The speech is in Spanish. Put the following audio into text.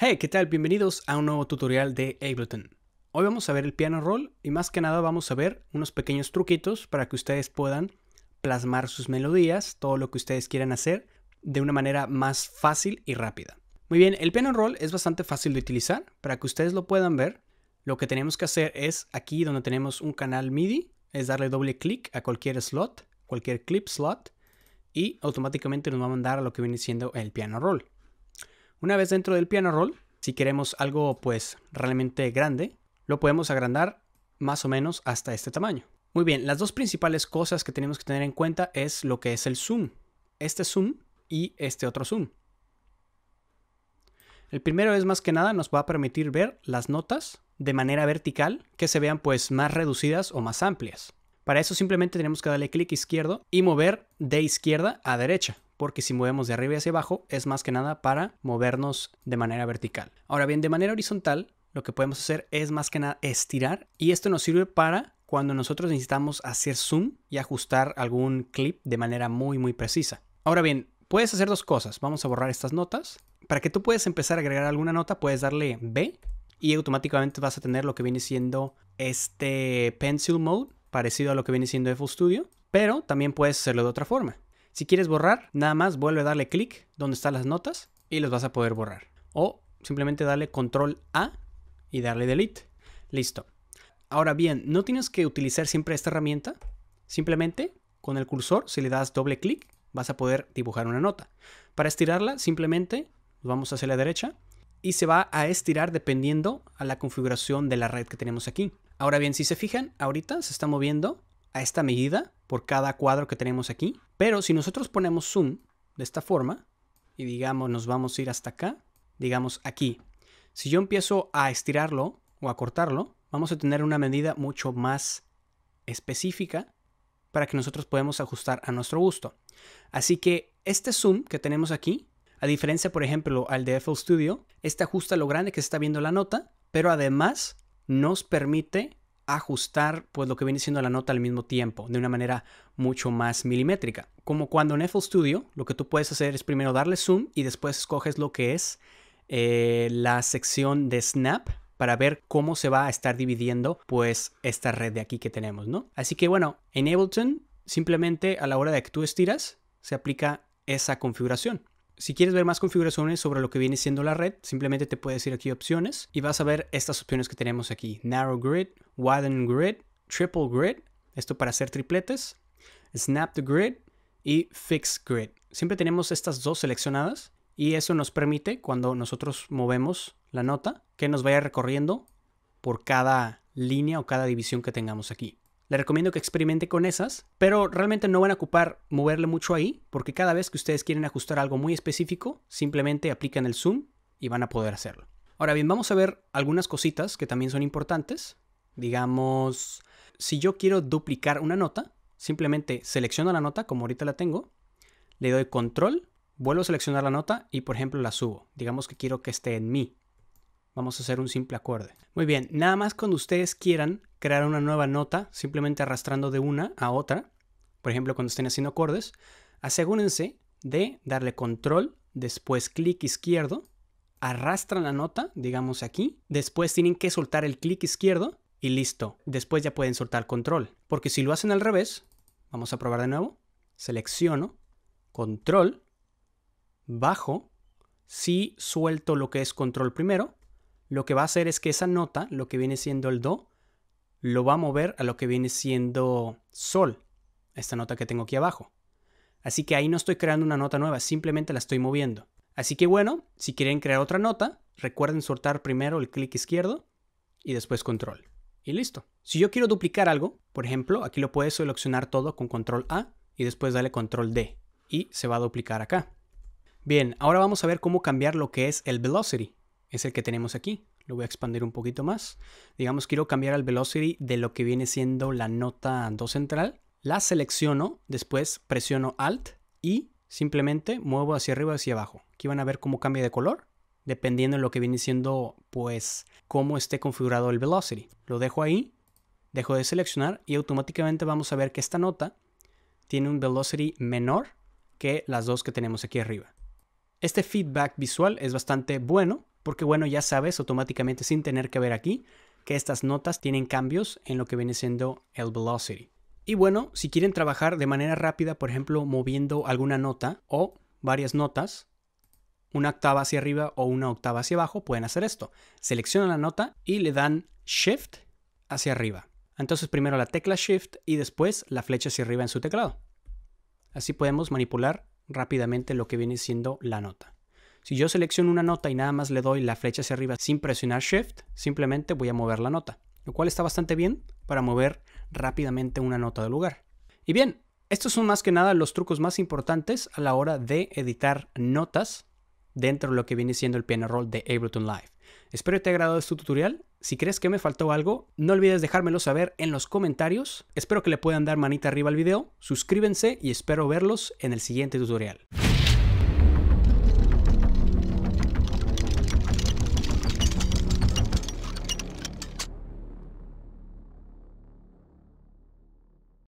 Hey, ¿qué tal? Bienvenidos a un nuevo tutorial de Ableton. Hoy vamos a ver el piano roll y más que nada vamos a ver unos pequeños truquitos para que ustedes puedan plasmar sus melodías, todo lo que ustedes quieran hacer de una manera más fácil y rápida. Muy bien, el piano roll es bastante fácil de utilizar. Para que ustedes lo puedan ver, lo que tenemos que hacer es aquí donde tenemos un canal MIDI, es darle doble clic a cualquier slot, cualquier clip slot, y automáticamente nos va a mandar a lo que viene siendo el piano roll. Una vez dentro del piano roll, si queremos algo pues realmente grande, lo podemos agrandar más o menos hasta este tamaño. Muy bien, las dos principales cosas que tenemos que tener en cuenta es lo que es el zoom, este zoom y este otro zoom. El primero es más que nada nos va a permitir ver las notas de manera vertical que se vean pues más reducidas o más amplias. Para eso simplemente tenemos que darle clic izquierdo y mover de izquierda a derecha porque si movemos de arriba hacia abajo es más que nada para movernos de manera vertical. Ahora bien, de manera horizontal lo que podemos hacer es más que nada estirar y esto nos sirve para cuando nosotros necesitamos hacer zoom y ajustar algún clip de manera muy muy precisa. Ahora bien, puedes hacer dos cosas. Vamos a borrar estas notas. Para que tú puedas empezar a agregar alguna nota, puedes darle B y automáticamente vas a tener lo que viene siendo este pencil mode, parecido a lo que viene siendo Full Studio, pero también puedes hacerlo de otra forma. Si quieres borrar, nada más vuelve a darle clic donde están las notas y los vas a poder borrar. O simplemente darle control A y darle delete. Listo. Ahora bien, no tienes que utilizar siempre esta herramienta. Simplemente con el cursor, si le das doble clic, vas a poder dibujar una nota. Para estirarla, simplemente vamos hacia la derecha y se va a estirar dependiendo a la configuración de la red que tenemos aquí. Ahora bien, si se fijan, ahorita se está moviendo a esta medida por cada cuadro que tenemos aquí. Pero si nosotros ponemos zoom de esta forma y digamos nos vamos a ir hasta acá, digamos aquí. Si yo empiezo a estirarlo o a cortarlo, vamos a tener una medida mucho más específica para que nosotros podamos ajustar a nuestro gusto. Así que este zoom que tenemos aquí, a diferencia por ejemplo al de FL Studio, este ajusta lo grande que está viendo la nota, pero además nos permite ajustar pues lo que viene siendo la nota al mismo tiempo, de una manera mucho más milimétrica. Como cuando en FL Studio, lo que tú puedes hacer es primero darle zoom y después escoges lo que es eh, la sección de snap para ver cómo se va a estar dividiendo pues esta red de aquí que tenemos, ¿no? Así que bueno, en Ableton simplemente a la hora de que tú estiras se aplica esa configuración. Si quieres ver más configuraciones sobre lo que viene siendo la red, simplemente te puedes ir aquí a opciones y vas a ver estas opciones que tenemos aquí. Narrow grid, widen grid, triple grid, esto para hacer tripletes, snap the grid y fix grid. Siempre tenemos estas dos seleccionadas y eso nos permite cuando nosotros movemos la nota que nos vaya recorriendo por cada línea o cada división que tengamos aquí. Le recomiendo que experimente con esas, pero realmente no van a ocupar moverle mucho ahí, porque cada vez que ustedes quieren ajustar algo muy específico, simplemente aplican el zoom y van a poder hacerlo. Ahora bien, vamos a ver algunas cositas que también son importantes. Digamos, si yo quiero duplicar una nota, simplemente selecciono la nota como ahorita la tengo, le doy control, vuelvo a seleccionar la nota y por ejemplo la subo. Digamos que quiero que esté en mi. Vamos a hacer un simple acorde. Muy bien, nada más cuando ustedes quieran crear una nueva nota simplemente arrastrando de una a otra. Por ejemplo, cuando estén haciendo acordes, asegúrense de darle control, después clic izquierdo, arrastran la nota, digamos aquí, después tienen que soltar el clic izquierdo y listo. Después ya pueden soltar control. Porque si lo hacen al revés, vamos a probar de nuevo, selecciono, control, bajo, si suelto lo que es control primero, lo que va a hacer es que esa nota, lo que viene siendo el do, lo va a mover a lo que viene siendo sol, esta nota que tengo aquí abajo. Así que ahí no estoy creando una nota nueva, simplemente la estoy moviendo. Así que bueno, si quieren crear otra nota, recuerden soltar primero el clic izquierdo y después control. Y listo. Si yo quiero duplicar algo, por ejemplo, aquí lo puedes seleccionar todo con control A y después darle control D y se va a duplicar acá. Bien, ahora vamos a ver cómo cambiar lo que es el velocity. Es el que tenemos aquí lo voy a expandir un poquito más. Digamos, quiero cambiar el velocity de lo que viene siendo la nota do central. La selecciono, después presiono alt y simplemente muevo hacia arriba o hacia abajo. Aquí van a ver cómo cambia de color, dependiendo de lo que viene siendo, pues, cómo esté configurado el velocity. Lo dejo ahí, dejo de seleccionar y automáticamente vamos a ver que esta nota tiene un velocity menor que las dos que tenemos aquí arriba. Este feedback visual es bastante bueno porque bueno, ya sabes automáticamente sin tener que ver aquí que estas notas tienen cambios en lo que viene siendo el velocity. Y bueno, si quieren trabajar de manera rápida, por ejemplo, moviendo alguna nota o varias notas, una octava hacia arriba o una octava hacia abajo, pueden hacer esto. Seleccionan la nota y le dan Shift hacia arriba. Entonces primero la tecla Shift y después la flecha hacia arriba en su teclado. Así podemos manipular rápidamente lo que viene siendo la nota. Si yo selecciono una nota y nada más le doy la flecha hacia arriba sin presionar Shift, simplemente voy a mover la nota, lo cual está bastante bien para mover rápidamente una nota de lugar. Y bien, estos son más que nada los trucos más importantes a la hora de editar notas dentro de lo que viene siendo el piano roll de Ableton Live. Espero que te haya agradado este tutorial. Si crees que me faltó algo, no olvides dejármelo saber en los comentarios. Espero que le puedan dar manita arriba al video, suscríbense y espero verlos en el siguiente tutorial.